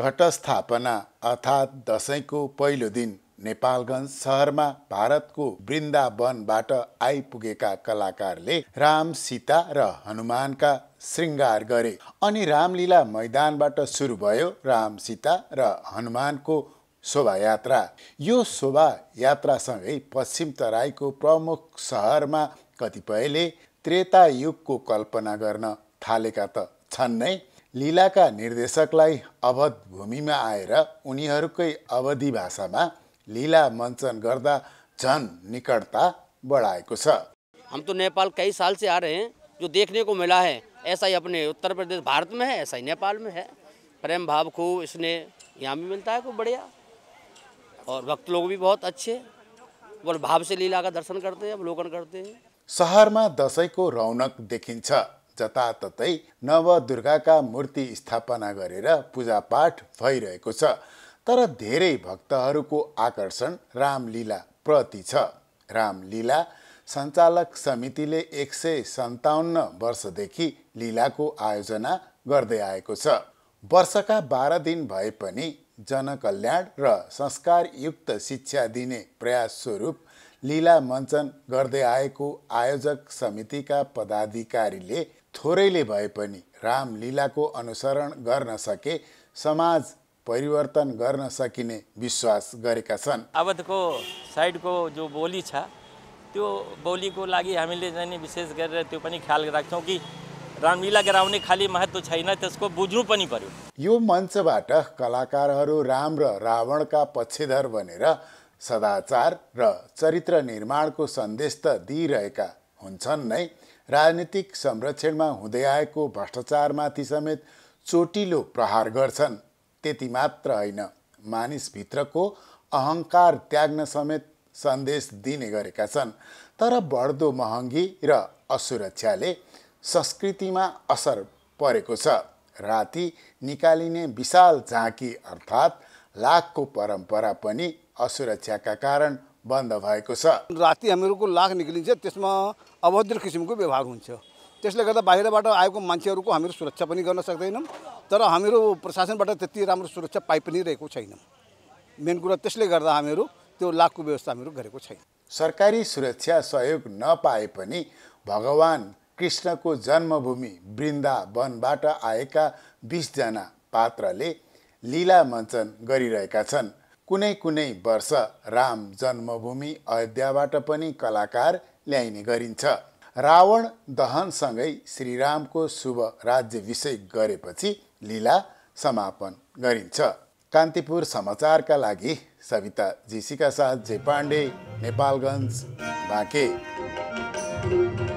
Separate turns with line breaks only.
घटस्थापना अर्थात् दसैँको पहिलो दिन नेपालगञ्ज सहरमा भारतको वृन्दावनबाट आइपुगेका कलाकारले राम सीता र हनुमानका शृङ्गार गरे अनि रामलीला मैदानबाट सुरु भयो राम सीता र हनुमानको शोभायात्रा यो शोभायात्रासँगै पश्चिम तराईको प्रमुख सहरमा कतिपयले त्रेता युगको कल्पना गर्न थालेका त छन् नै लीलाका निर्देशकलाई अवध भूमिमा आएर उनीहरूकै अवधि भाषामा लीला मञ्चन गर्दा झन निकटता बढाएको छ
हम त नेपाल कई साल से आ रहे हैं जो देखने को मिला है ऐसा ही अपने उत्तर प्रदेश भारत में है ऐसा ही नेपाल में है प्रेम भाव को इसने यहाँ भी मिलता है को बढ़िया और भक्त लोग भी बहुत अच्छे और भाव से लीला का दर्शन करते हैं अवलोकन करते हैं
सहरमा दसैँको रौनक देखिन्छ जताततै नवदुर्गाका मूर्ति स्थापना गरेर पूजापाठ भइरहेको छ तर धेरै भक्तहरूको आकर्षण रामलीलाप्रति छ रामलीला सञ्चालक समितिले एक सय सन्ताउन्न वर्षदेखि लीलाको आयोजना गर्दै आएको छ वर्षका बाह्र दिन भए पनि जनकल्याण र संस्कारयुक्त शिक्षा दिने प्रयास स्वरूप लीला मञ्चन गर्दै आएको आयोजक समितिका पदाधिकारीले थोरैले भए पनि रामलीलाको अनुसरण गर्न सके समाज परिवर्तन गर्न सकिने विश्वास गरेका छन्
अवधको साइडको जो बोली छ त्यो बोलीको लागि हामीले चाहिँ नि विशेष गरेर त्यो पनि ख्याल राख्छौँ कि रामलीला गराउने खालि महत्त्व छैन त्यसको बुझ्नु पनि पर्यो
यो मञ्चबाट कलाकारहरू राम र रावणका पक्षधर बनेर सदाचार र चरित्र निर्माणको सन्देश त दिइरहेका हुन्छन् नै राजनीतिक संरक्षणमा हुँदै आएको भ्रष्टाचारमाथि समेत चोटिलो प्रहार गर्छन् त्यति मात्र होइन मानिसभित्रको अहङ्कार त्याग्न समेत सन्देश दिने गरेका छन् तर बढ्दो महँगी र असुरक्षाले संस्कृतिमा असर परेको छ राति निकालिने विशाल झाँकी अर्थात् लाखको परम्परा पनि असुरक्षाका कारण बन्द भएको छ राति हामीहरूको लाख निक्लिन्छ त्यसमा अभद्र
किसिमको व्यवहार हुन्छ त्यसले गर्दा बाहिरबाट आएको मान्छेहरूको हामीहरू सुरक्षा पनि गर्न सक्दैनौँ तर हामीहरू प्रशासनबाट त्यति राम्रो सुरक्षा पाइ पनि रहेको छैनौँ मेन कुरा त्यसले गर्दा हामीहरू त्यो लाखको व्यवस्था हामीहरू गरेको छैन
सरकारी सुरक्षा सहयोग नपाए पनि भगवान् कृष्णको जन्मभूमि वृन्दावनबाट आएका बिसजना पात्रले लीला मञ्चन गरिरहेका छन् कुनै कुनै वर्ष राम जन्मभूमि अयोध्याबाट पनि कलाकार ल्याइने गरिन्छ रावण दहनसँगै श्रीरामको शुभ राज्यभिषेक गरेपछि लीला समापन गरिन्छ कान्तिपुर समाचारका लागि सविता जीसीका साथ जे पाण्डे नेपालगञ्ज बाँके